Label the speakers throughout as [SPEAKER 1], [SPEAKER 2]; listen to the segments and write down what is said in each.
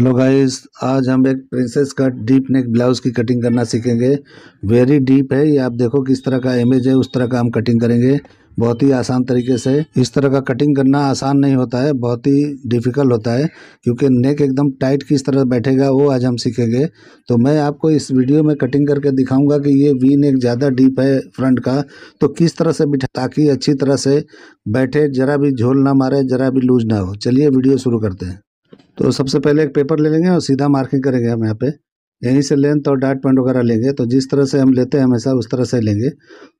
[SPEAKER 1] hello guys आज हम एक princess cut deep neck blouse की कटिंग करना सीखेंगे वेरी डीप है ये आप देखो किस तरह का इमेज है उस तरह का हम कटिंग करेंगे बहुत ही आसान तरीके से इस तरह का कटिंग करना आसान नहीं होता है बहुत ही डिफ़िकल्ट होता है क्योंकि नेक एकदम टाइट किस तरह बैठेगा वो आज हम सीखेंगे तो मैं आपको इस वीडियो में कटिंग करके दिखाऊंगा कि ये वी नेक ज़्यादा डीप है फ्रंट का तो किस तरह से बिठा ताकि अच्छी तरह से बैठे ज़रा भी झोल ना मारे ज़रा भी लूज ना हो चलिए वीडियो शुरू करते हैं तो सबसे पहले एक पेपर ले लेंगे और सीधा मार्किंग करेंगे हम यहाँ पे यहीं से लेंथ और डार्ट पॉइंट वगैरह लेंगे तो जिस तरह से हम लेते हैं हमेशा उस तरह से लेंगे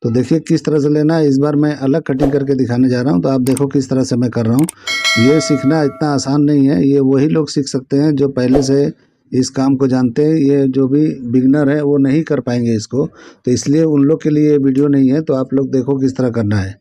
[SPEAKER 1] तो देखिए किस तरह से लेना है इस बार मैं अलग कटिंग करके दिखाने जा रहा हूँ तो आप देखो किस तरह से मैं कर रहा हूँ ये सीखना इतना आसान नहीं है ये वही लोग सीख सकते हैं जो पहले से इस काम को जानते हैं ये जो भी बिगनर है वो नहीं कर पाएंगे इसको तो इसलिए उन लोग के लिए ये वीडियो नहीं है तो आप लोग देखो किस तरह करना है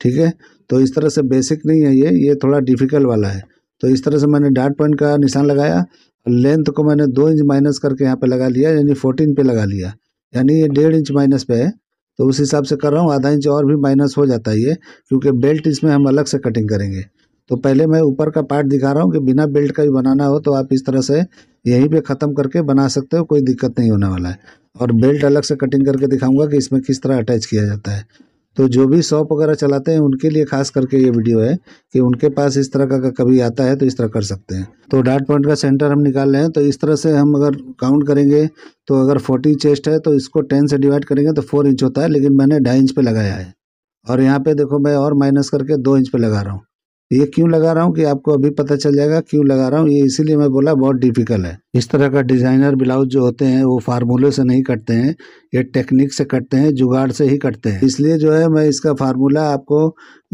[SPEAKER 1] ठीक है तो इस तरह से बेसिक नहीं है ये ये थोड़ा डिफ़िकल्ट वाला है तो इस तरह से मैंने डार्ट पॉइंट का निशान लगाया लेंथ को मैंने दो इंच माइनस करके यहाँ पे लगा लिया यानी फोर्टीन पे लगा लिया यानी ये डेढ़ इंच माइनस पे है तो उस हिसाब से कर रहा हूँ आधा इंच और भी माइनस हो जाता है ये क्योंकि बेल्ट इसमें हम अलग से कटिंग करेंगे तो पहले मैं ऊपर का पार्ट दिखा रहा हूँ कि बिना बेल्ट का भी बनाना हो तो आप इस तरह से यहीं पर ख़त्म करके बना सकते हो कोई दिक्कत नहीं होने वाला है और बेल्ट अलग से कटिंग करके दिखाऊँगा कि इसमें किस तरह अटैच किया जाता है तो जो भी शॉप वगैरह चलाते हैं उनके लिए खास करके ये वीडियो है कि उनके पास इस तरह का कभी आता है तो इस तरह कर सकते हैं तो डाट पॉइंट का सेंटर हम निकाल रहे हैं तो इस तरह से हम अगर काउंट करेंगे तो अगर फोर्टी चेस्ट है तो इसको टेन से डिवाइड करेंगे तो फोर इंच होता है लेकिन मैंने ढाई इंच पर लगाया है और यहाँ पर देखो मैं और माइनस करके दो इंच पर लगा रहा हूँ तो ये क्यों लगा रहा हूँ कि आपको अभी पता चल जाएगा क्यों लगा रहा हूँ ये इसीलिए मैं बोला बहुत डिफिकल्ट है इस तरह का डिज़ाइनर ब्लाउज जो होते हैं वो फार्मूले से नहीं कटते हैं ये टेक्निक से कटते हैं जुगाड़ से ही कटते हैं इसलिए जो है मैं इसका फार्मूला आपको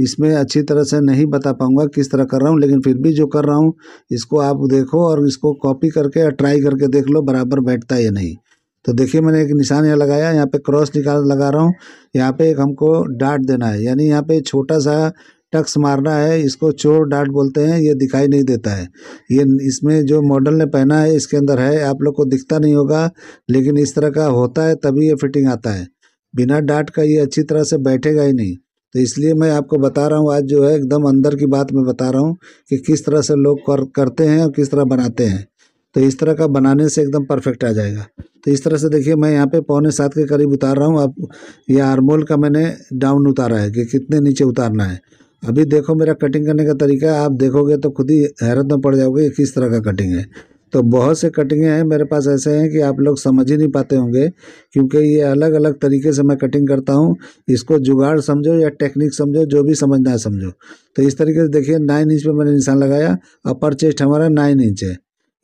[SPEAKER 1] इसमें अच्छी तरह से नहीं बता पाऊंगा किस तरह कर रहा हूँ लेकिन फिर भी जो कर रहा हूँ इसको आप देखो और इसको कॉपी करके और ट्राई करके देख लो बराबर बैठता या नहीं तो देखिए मैंने एक निशान यहाँ लगाया यहाँ पे क्रॉस निकाल लगा रहा हूँ यहाँ पे एक हमको डाट देना है यानी यहाँ पे छोटा सा टक्स मारना है इसको चोर डाट बोलते हैं ये दिखाई नहीं देता है ये इसमें जो मॉडल ने पहना है इसके अंदर है आप लोग को दिखता नहीं होगा लेकिन इस तरह का होता है तभी ये फिटिंग आता है बिना डाट का ये अच्छी तरह से बैठेगा ही नहीं तो इसलिए मैं आपको बता रहा हूँ आज जो है एकदम अंदर की बात मैं बता रहा हूँ कि किस तरह से लोग कर करते हैं और किस तरह बनाते हैं तो इस तरह का बनाने से एकदम परफेक्ट आ जाएगा तो इस तरह से देखिए मैं यहाँ पे पौने सात के करीब उतार रहा हूँ आप ये आरमोल का मैंने डाउन उतारा है कि कितने नीचे उतारना है अभी देखो मेरा कटिंग करने का तरीका आप देखोगे तो खुद ही हैरत में पड़ जाओगे किस तरह का कटिंग है तो बहुत से कटिंगें हैं मेरे पास ऐसे हैं कि आप लोग समझ ही नहीं पाते होंगे क्योंकि ये अलग अलग तरीके से मैं कटिंग करता हूँ इसको जुगाड़ समझो या टेक्निक समझो जो भी समझना है समझो तो इस तरीके से देखिए नाइन इंच पे मैंने निशान लगाया अपर चेस्ट हमारा नाइन इंच है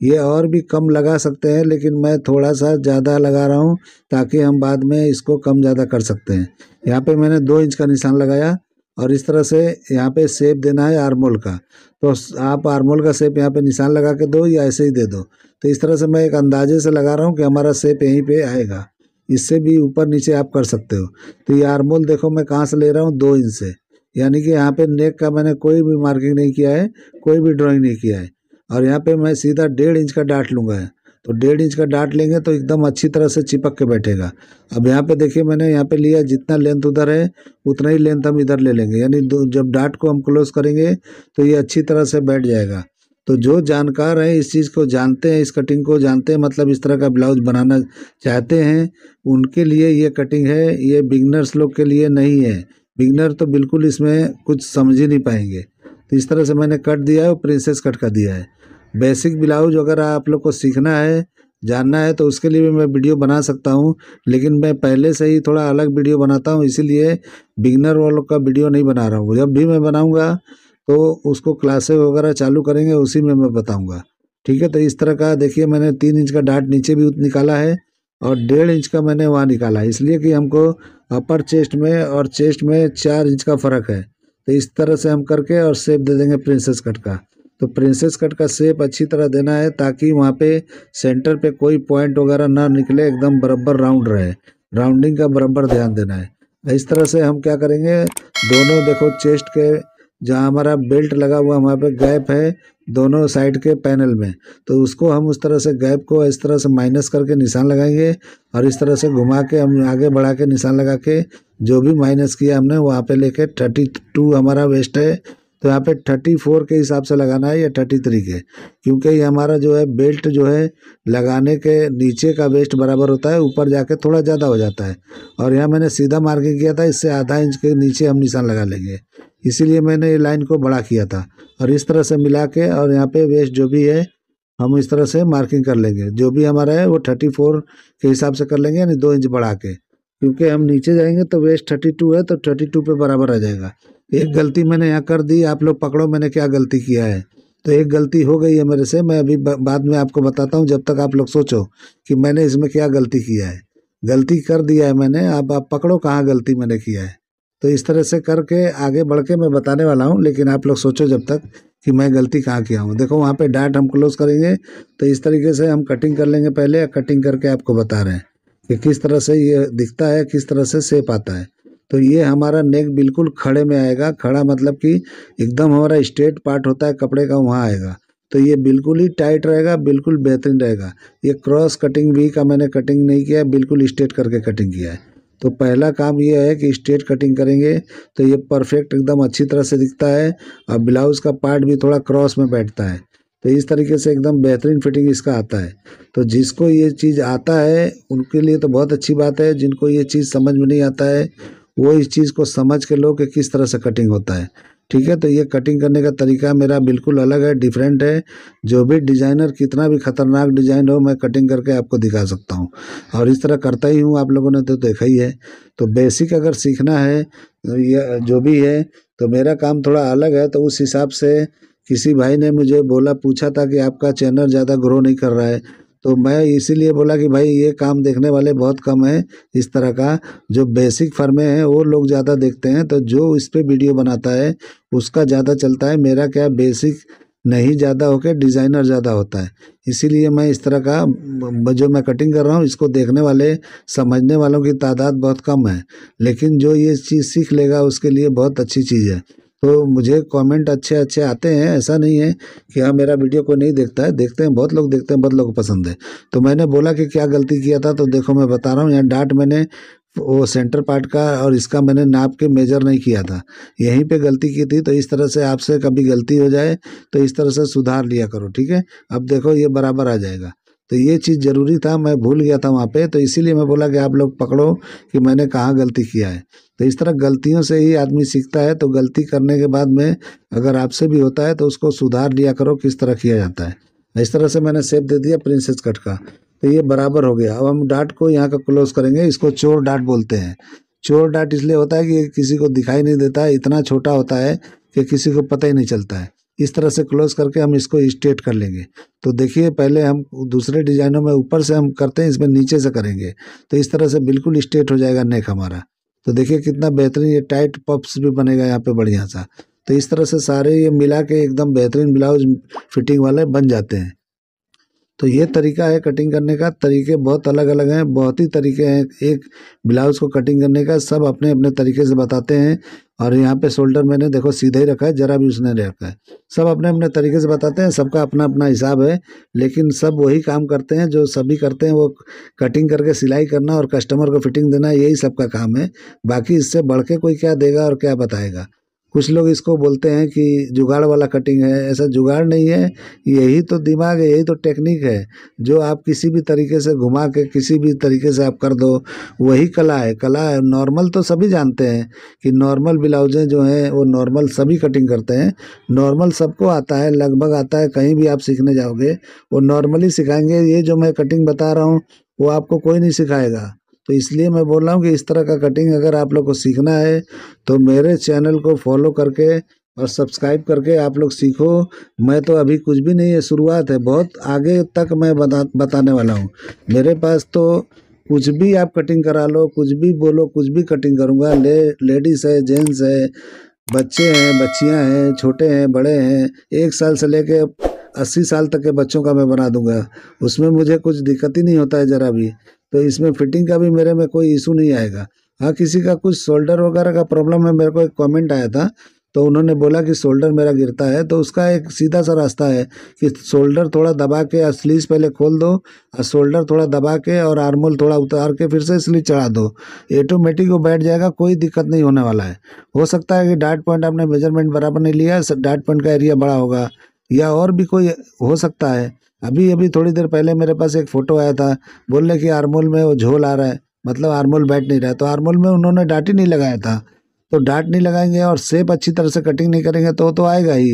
[SPEAKER 1] ये और भी कम लगा सकते हैं लेकिन मैं थोड़ा सा ज़्यादा लगा रहा हूँ ताकि हम बाद में इसको कम ज़्यादा कर सकते हैं यहाँ पर मैंने दो इंच का निशान लगाया और इस तरह से यहाँ पे सेप देना है आरमोल का तो आप आरमोल का सेप यहाँ पे निशान लगा के दो या ऐसे ही दे दो तो इस तरह से मैं एक अंदाजे से लगा रहा हूँ कि हमारा सेप यहीं पे आएगा इससे भी ऊपर नीचे आप कर सकते हो तो ये आरमोल देखो मैं कहाँ से ले रहा हूँ दो इंच से यानी कि यहाँ पर नेक का मैंने कोई भी मार्किंग नहीं किया है कोई भी ड्राॅइंग नहीं किया है और यहाँ पर मैं सीधा डेढ़ इंच का डाट लूँगा तो डेढ़ इंच का डाट लेंगे तो एकदम अच्छी तरह से चिपक के बैठेगा अब यहाँ पे देखिए मैंने यहाँ पे लिया जितना लेंथ उधर है उतना ही लेंथ हम इधर ले लेंगे यानी जब डाट को हम क्लोज करेंगे तो ये अच्छी तरह से बैठ जाएगा तो जो जानकार हैं इस चीज़ को जानते हैं इस कटिंग को जानते हैं मतलब इस तरह का ब्लाउज बनाना चाहते हैं उनके लिए ये कटिंग है ये बिगनर्स लोग के लिए नहीं है बिगनर तो बिल्कुल इसमें कुछ समझ ही नहीं पाएंगे तो इस तरह से मैंने कट दिया है और प्रिंसेस कट का दिया है बेसिक ब्लाउज अगर आप लोग को सीखना है जानना है तो उसके लिए भी मैं वीडियो बना सकता हूँ लेकिन मैं पहले से ही थोड़ा अलग वीडियो बनाता हूँ इसीलिए बिगनर वालों का वीडियो नहीं बना रहा हूँ जब भी मैं बनाऊँगा तो उसको क्लासेस वगैरह चालू करेंगे उसी में मैं बताऊँगा ठीक है तो इस तरह का देखिए मैंने तीन इंच का डाट नीचे भी निकाला है और डेढ़ इंच का मैंने वहाँ निकाला है इसलिए कि हमको अपर चेस्ट में और चेस्ट में चार इंच का फ़र्क है तो इस तरह से हम करके और सेप दे देंगे प्रिंसेस कट का तो प्रिंसेस कट का शेप अच्छी तरह देना है ताकि वहाँ पे सेंटर पे कोई पॉइंट वगैरह ना निकले एकदम बराबर राउंड रहे राउंडिंग का बराबर ध्यान देना है इस तरह से हम क्या करेंगे दोनों देखो चेस्ट के जहाँ हमारा बेल्ट लगा हुआ वहाँ पे गैप है दोनों साइड के पैनल में तो उसको हम उस तरह से गैप को इस तरह से माइनस करके निशान लगाएंगे और इस तरह से घुमा के हम आगे बढ़ा के निशान लगा के जो भी माइनस किया हमने वहाँ पे लेके थर्टी टू हमारा वेस्ट है तो यहाँ पे थर्टी फोर के हिसाब से लगाना है या थर्टी थ्री के क्योंकि ये हमारा जो है बेल्ट जो है लगाने के नीचे का वेस्ट बराबर होता है ऊपर जाके थोड़ा ज़्यादा हो जाता है और यहाँ मैंने सीधा मार्किंग किया था इससे आधा इंच के नीचे हम निशान लगा लेंगे इसीलिए मैंने ये लाइन को बड़ा किया था और इस तरह से मिला के और यहाँ पे वेस्ट जो भी है हम इस तरह से मार्किंग कर लेंगे जो भी हमारा है वो थर्टी फोर के हिसाब से कर लेंगे यानी दो इंच बढ़ा के क्योंकि हम नीचे जाएंगे तो वेस्ट थर्टी टू है तो थर्टी टू पे बराबर आ जाएगा एक गलती मैंने यहाँ कर दी आप लोग पकड़ो मैंने क्या गलती किया है तो एक गलती हो गई है मेरे से मैं अभी बाद में आपको बताता हूँ जब तक आप लोग सोचो कि मैंने इसमें क्या गलती किया है गलती कर दिया है मैंने अब आप पकड़ो कहाँ गलती मैंने किया है तो इस तरह से करके आगे बढ़ के मैं बताने वाला हूँ लेकिन आप लोग सोचो जब तक कि मैं गलती कहाँ किया हूँ देखो वहाँ पे डाट हम क्लोज करेंगे तो इस तरीके से हम कटिंग कर लेंगे पहले कटिंग करके आपको बता रहे हैं कि किस तरह से ये दिखता है किस तरह से सेप आता है तो ये हमारा नेक बिल्कुल खड़े में आएगा खड़ा मतलब कि एकदम हमारा स्ट्रेट पार्ट होता है कपड़े का वहाँ आएगा तो ये बिल्कुल ही टाइट रहेगा बिल्कुल बेहतरीन रहेगा ये क्रॉस कटिंग भी का मैंने कटिंग नहीं किया बिल्कुल स्ट्रेट करके कटिंग किया है तो पहला काम ये है कि स्ट्रेट कटिंग करेंगे तो ये परफेक्ट एकदम अच्छी तरह से दिखता है और ब्लाउज़ का पार्ट भी थोड़ा क्रॉस में बैठता है तो इस तरीके से एकदम बेहतरीन फिटिंग इसका आता है तो जिसको ये चीज़ आता है उनके लिए तो बहुत अच्छी बात है जिनको ये चीज़ समझ में नहीं आता है वो इस चीज़ को समझ के लो कि किस तरह से कटिंग होता है ठीक है तो ये कटिंग करने का तरीका मेरा बिल्कुल अलग है डिफरेंट है जो भी डिज़ाइनर कितना भी खतरनाक डिज़ाइन हो मैं कटिंग करके आपको दिखा सकता हूँ और इस तरह करता ही हूँ आप लोगों ने तो देखा ही है तो बेसिक अगर सीखना है या जो भी है तो मेरा काम थोड़ा अलग है तो उस हिसाब से किसी भाई ने मुझे बोला पूछा था कि आपका चैनल ज़्यादा ग्रो नहीं कर रहा है तो मैं इसीलिए बोला कि भाई ये काम देखने वाले बहुत कम हैं इस तरह का जो बेसिक फर्में हैं वो लोग ज़्यादा देखते हैं तो जो इस पर वीडियो बनाता है उसका ज़्यादा चलता है मेरा क्या बेसिक नहीं ज़्यादा होकर डिज़ाइनर ज़्यादा होता है इसीलिए मैं इस तरह का जो मैं कटिंग कर रहा हूँ इसको देखने वाले समझने वालों की तादाद बहुत कम है लेकिन जो ये चीज़ सीख लेगा उसके लिए बहुत अच्छी चीज़ है तो मुझे कमेंट अच्छे अच्छे आते हैं ऐसा नहीं है कि हाँ मेरा वीडियो कोई नहीं देखता है देखते हैं बहुत लोग देखते हैं बहुत लोग पसंद है तो मैंने बोला कि क्या गलती किया था तो देखो मैं बता रहा हूँ यहाँ डाट मैंने वो सेंटर पार्ट का और इसका मैंने नाप के मेजर नहीं किया था यहीं पे गलती की थी तो इस तरह से आपसे कभी गलती हो जाए तो इस तरह से सुधार लिया करो ठीक है अब देखो ये बराबर आ जाएगा तो ये चीज़ ज़रूरी था मैं भूल गया था वहाँ पे तो इसीलिए मैं बोला कि आप लोग पकड़ो कि मैंने कहाँ गलती किया है तो इस तरह गलतियों से ही आदमी सीखता है तो गलती करने के बाद में अगर आपसे भी होता है तो उसको सुधार लिया करो किस तरह किया जाता है इस तरह से मैंने सेप दे दिया प्रिंसेस कट का तो ये बराबर हो गया अब हम डाट को यहाँ का क्लोज करेंगे इसको चोर डाट बोलते हैं चोर डाट इसलिए होता है कि किसी को दिखाई नहीं देता इतना छोटा होता है कि किसी को पता ही नहीं चलता है इस तरह से क्लोज करके हम इसको स्ट्रेट कर लेंगे तो देखिए पहले हम दूसरे डिजाइनों में ऊपर से हम करते हैं इसमें नीचे से करेंगे तो इस तरह से बिल्कुल स्ट्रेट हो जाएगा नेक हमारा तो देखिए कितना बेहतरीन ये टाइट पप्स भी बनेगा यहाँ पे बढ़िया सा तो इस तरह से सारे ये मिला के एकदम बेहतरीन ब्लाउज फिटिंग वाले बन जाते हैं तो ये तरीका है कटिंग करने का तरीके बहुत अलग अलग हैं बहुत ही तरीके हैं एक ब्लाउज़ को कटिंग करने का सब अपने अपने तरीके से बताते हैं और यहाँ पे शोल्डर मैंने देखो सीधा ही रखा है ज़रा भी उसने नहीं रखा है सब अपने अपने तरीके से बताते हैं सबका अपना अपना हिसाब है लेकिन सब वही काम करते हैं जो सभी करते हैं वो कटिंग करके सिलाई करना और कस्टमर को फिटिंग देना यही सबका काम है बाकी इससे बढ़ के कोई क्या देगा और क्या बताएगा कुछ लोग इसको बोलते हैं कि जुगाड़ वाला कटिंग है ऐसा जुगाड़ नहीं है यही तो दिमाग है यही तो टेक्निक है जो आप किसी भी तरीके से घुमा के किसी भी तरीके से आप कर दो वही कला है कला है नॉर्मल तो सभी जानते हैं कि नॉर्मल ब्लाउजें जो हैं वो नॉर्मल सभी कटिंग करते हैं नॉर्मल सबको आता है लगभग आता है कहीं भी आप सीखने जाओगे वो नॉर्मली सिखाएंगे ये जो मैं कटिंग बता रहा हूँ वो आपको कोई नहीं सिखाएगा तो इसलिए मैं बोल रहा हूँ कि इस तरह का कटिंग अगर आप लोग को सीखना है तो मेरे चैनल को फॉलो करके और सब्सक्राइब करके आप लोग सीखो मैं तो अभी कुछ भी नहीं है शुरुआत है बहुत आगे तक मैं बता बताने वाला हूँ मेरे पास तो कुछ भी आप कटिंग करा लो कुछ भी बोलो कुछ भी कटिंग करूँगा ले लेडीज़ है जेंट्स है बच्चे हैं बच्चियाँ हैं छोटे हैं बड़े हैं एक साल से लेके अस्सी साल तक के बच्चों का मैं बना दूंगा उसमें मुझे कुछ दिक्कत ही नहीं होता है ज़रा भी तो इसमें फिटिंग का भी मेरे में कोई इशू नहीं आएगा हाँ किसी का कुछ शोल्डर वगैरह का प्रॉब्लम है मेरे को एक कमेंट आया था तो उन्होंने बोला कि शोल्डर मेरा गिरता है तो उसका एक सीधा सा रास्ता है कि शोल्डर थोड़ा दबा के या स्लीज पहले खोल दो और शोल्डर थोड़ा दबा के और आर्मोल थोड़ा उतार के फिर से स्लीज चढ़ा दो ऑटोमेटिक वो बैठ जाएगा कोई दिक्कत नहीं होने वाला है हो सकता है कि डाट पॉइंट आपने मेजरमेंट बराबर नहीं लिया डाट पॉइंट का एरिया बड़ा होगा या और भी कोई हो सकता है अभी अभी थोड़ी देर पहले मेरे पास एक फ़ोटो आया था बोल रहे कि आरमोल में वो झोल आ रहा है मतलब आरमोल बैठ नहीं रहा है तो आरमोल में उन्होंने डाट ही नहीं लगाया था तो डाट नहीं लगाएंगे और सेप अच्छी तरह से कटिंग नहीं करेंगे तो वो तो आएगा ही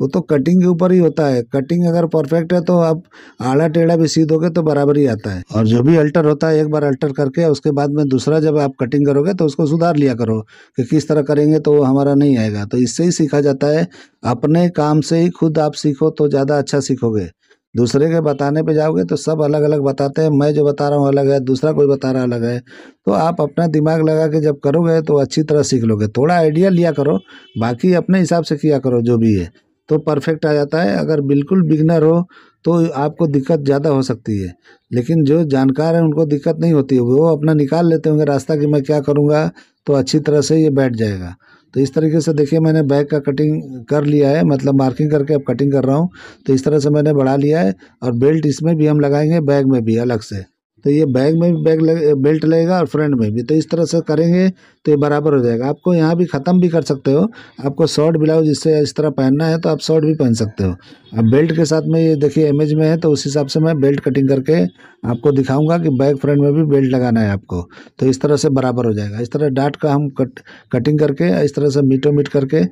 [SPEAKER 1] वो तो कटिंग के ऊपर ही होता है कटिंग अगर परफेक्ट है तो आप आड़ा टेढ़ा भी सीध दोगे तो बराबर ही आता है और जो भी अल्टर होता है एक बार अल्टर करके उसके बाद में दूसरा जब आप कटिंग करोगे तो उसको सुधार लिया करो कि किस तरह करेंगे तो वो हमारा नहीं आएगा तो इससे ही सीखा जाता है अपने काम से ही खुद आप सीखो तो ज़्यादा अच्छा सीखोगे दूसरे के बताने पे जाओगे तो सब अलग अलग बताते हैं मैं जो बता रहा हूँ अलग है दूसरा कोई बता रहा अलग है तो आप अपना दिमाग लगा के जब करोगे तो अच्छी तरह सीख लोगे थोड़ा आइडिया लिया करो बाकी अपने हिसाब से किया करो जो भी है तो परफेक्ट आ जाता है अगर बिल्कुल बिगनर हो तो आपको दिक्कत ज़्यादा हो सकती है लेकिन जो जानकार हैं उनको दिक्कत नहीं होती होगी वो अपना निकाल लेते होंगे रास्ता कि मैं क्या करूँगा तो अच्छी तरह से ये बैठ जाएगा तो इस तरीके से देखिए मैंने बैग का कटिंग कर लिया है मतलब मार्किंग करके अब कटिंग कर रहा हूँ तो इस तरह से मैंने बढ़ा लिया है और बेल्ट इसमें भी हम लगाएंगे बैग में भी अलग से तो ये बैग में भी बैग लग, बेल्ट लगेगा और फ्रंट में भी तो इस तरह से करेंगे तो ये बराबर हो जाएगा आपको यहाँ भी ख़त्म भी कर सकते हो आपको शॉर्ट ब्लाउज इससे इस तरह पहनना है तो आप शॉर्ट भी पहन सकते हो अब बेल्ट के साथ में ये देखिए इमेज में है तो उस हिसाब से मैं बेल्ट कटिंग करके आपको दिखाऊँगा कि बैग फ्रंट में भी बेल्ट लगाना है आपको तो इस तरह से बराबर हो जाएगा इस तरह डाट का हम कट कटिंग करके इस तरह से मीटो मीट करके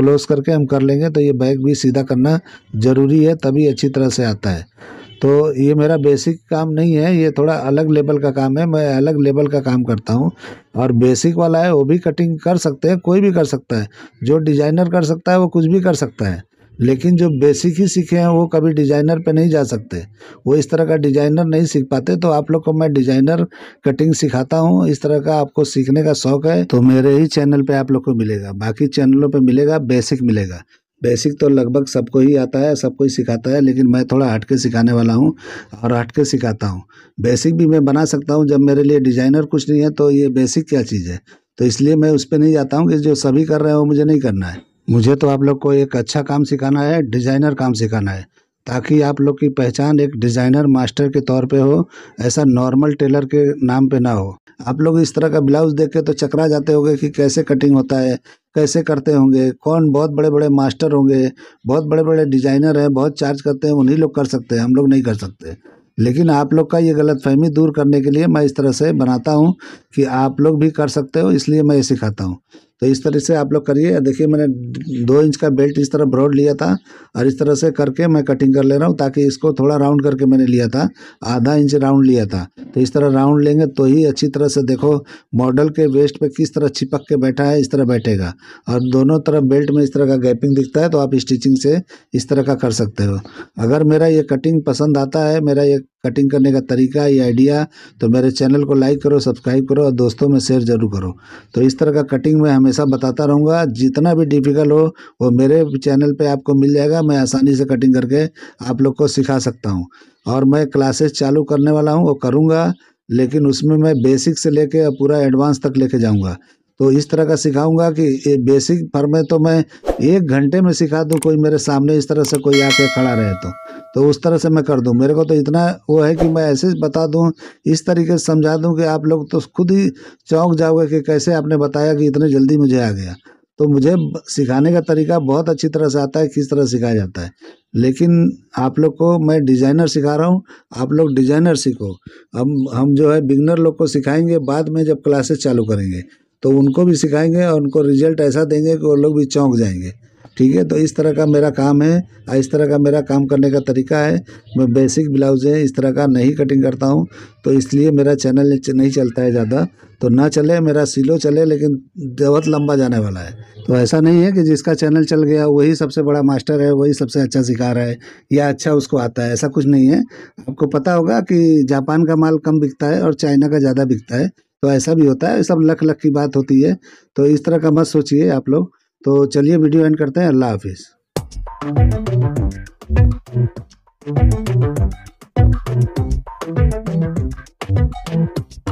[SPEAKER 1] क्लोज करके हम कर लेंगे तो ये बैग भी सीधा करना ज़रूरी है तभी अच्छी तरह से आता है तो ये मेरा बेसिक काम नहीं है ये थोड़ा अलग लेवल का काम है मैं अलग लेवल का काम करता हूँ और बेसिक वाला है वो भी कटिंग कर सकते हैं कोई भी कर सकता है जो डिजाइनर कर सकता है वो कुछ भी कर सकता है लेकिन जो बेसिक ही सीखे हैं वो कभी डिजाइनर पे नहीं जा सकते वो इस तरह का डिजाइनर नहीं सीख पाते तो आप लोग को मैं डिजाइनर कटिंग सिखाता हूँ इस तरह का आपको सीखने का शौक है तो मेरे ही चैनल पे आप लोग को मिलेगा बाकी चैनलों पे मिलेगा बेसिक मिलेगा बेसिक तो लगभग सबको ही आता है सबको ही सिखाता है लेकिन मैं थोड़ा हटके सिखाने वाला हूँ और हटके सिखाता हूँ बेसिक भी मैं बना सकता हूँ जब मेरे लिए डिजाइनर कुछ नहीं है तो ये बेसिक क्या चीज़ है तो इसलिए मैं उस पर नहीं जाता हूँ कि जो सभी कर रहे हैं वो मुझे नहीं करना है मुझे तो आप लोग को एक अच्छा काम सिखाना है डिजाइनर काम सिखाना है ताकि आप लोग की पहचान एक डिज़ाइनर मास्टर के तौर पे हो ऐसा नॉर्मल टेलर के नाम पे ना हो आप लोग इस तरह का ब्लाउज देख के तो चकरा जाते होगे कि कैसे कटिंग होता है कैसे करते होंगे कौन बहुत बड़े बड़े मास्टर होंगे बहुत बड़े बड़े डिजाइनर हैं बहुत चार्ज करते हैं उन्हीं लोग कर सकते हैं हम लोग नहीं कर सकते लेकिन आप लोग का ये गलत फहमी दूर करने के लिए मैं इस तरह से बनाता हूँ कि आप लोग भी कर सकते हो इसलिए मैं ये सिखाता हूँ तो इस तरह से आप लोग करिए देखिए मैंने दो इंच का बेल्ट इस तरह ब्रॉड लिया था और इस तरह से करके मैं कटिंग कर ले रहा हूँ ताकि इसको थोड़ा राउंड करके मैंने लिया था आधा इंच राउंड लिया था तो इस तरह राउंड लेंगे तो ही अच्छी तरह से देखो मॉडल के वेस्ट पे किस तरह चिपक के बैठा है इस तरह बैठेगा और दोनों तरफ बेल्ट में इस तरह का गैपिंग दिखता है तो आप स्टिचिंग से इस तरह का कर सकते हो अगर मेरा ये कटिंग पसंद आता है मेरा ये कटिंग करने का तरीका या आइडिया तो मेरे चैनल को लाइक करो सब्सक्राइब करो और दोस्तों में शेयर ज़रूर करो तो इस तरह का कटिंग मैं हमेशा बताता रहूँगा जितना भी डिफ़िकल्ट हो वो मेरे चैनल पे आपको मिल जाएगा मैं आसानी से कटिंग करके आप लोग को सिखा सकता हूँ और मैं क्लासेस चालू करने वाला हूँ वो करूँगा लेकिन उसमें मैं बेसिक से लेके पूरा एडवांस तक लेके जाऊँगा तो इस तरह का सिखाऊंगा कि ये बेसिक पर में तो मैं एक घंटे में सिखा दूँ कोई मेरे सामने इस तरह से कोई आके खड़ा रहे तो तो उस तरह से मैं कर दूँ मेरे को तो इतना वो है कि मैं ऐसे बता दूँ इस तरीके से समझा दूँ कि आप लोग तो खुद ही चौंक जाओगे कि कैसे आपने बताया कि इतने जल्दी मुझे आ गया तो मुझे सिखाने का तरीका बहुत अच्छी तरह से आता है किस तरह सिखाया जाता है लेकिन आप लोग को मैं डिज़ाइनर सिखा रहा हूँ आप लोग डिज़ाइनर सीखो हम हम जो है बिगनर लोग को सिखाएंगे बाद में जब क्लासेस चालू करेंगे तो उनको भी सिखाएंगे और उनको रिजल्ट ऐसा देंगे कि वो लोग भी चौंक जाएंगे ठीक है तो इस तरह का मेरा काम है और इस तरह का मेरा काम करने का तरीका है मैं बेसिक ब्लाउज है इस तरह का नहीं कटिंग करता हूँ तो इसलिए मेरा चैनल नहीं चलता है ज़्यादा तो ना चले मेरा सिलो चले लेकिन बहुत लंबा जाने वाला है तो ऐसा नहीं है कि जिसका चैनल चल गया वही सबसे बड़ा मास्टर है वही सबसे अच्छा सिखा रहा है या अच्छा उसको आता है ऐसा कुछ नहीं है आपको पता होगा कि जापान का माल कम बिकता है और चाइना का ज़्यादा बिकता है तो ऐसा भी होता है सब लख लख की बात होती है तो इस तरह का मत सोचिए आप लोग तो चलिए वीडियो एंड करते हैं अल्लाह हाफिज़